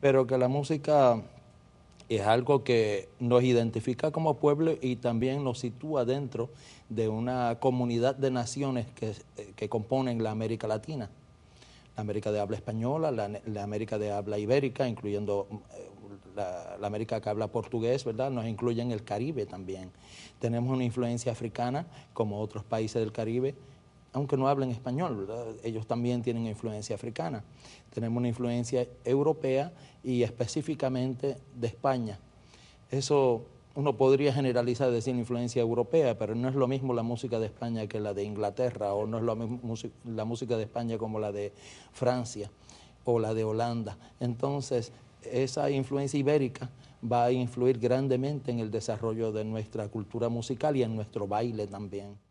pero que la música es algo que nos identifica como pueblo y también nos sitúa dentro de una comunidad de naciones que, eh, componen la América Latina, la América de habla española, la, América de habla ibérica, incluyendo eh, la, América que habla portugués, ¿verdad? Nos en el Caribe también. Tenemos una influencia africana como otros países del Caribe aunque no hablen español, ellos también tienen influencia africana. Tenemos una influencia europea y específicamente de España. Eso uno podría generalizar decir influencia europea, pero no es lo mismo la música de España que la de Inglaterra, o no es lo mismo la música de España como la de Francia o la de Holanda. Entonces, esa influencia ibérica va a influir grandemente en el desarrollo de nuestra cultura musical y en nuestro baile también.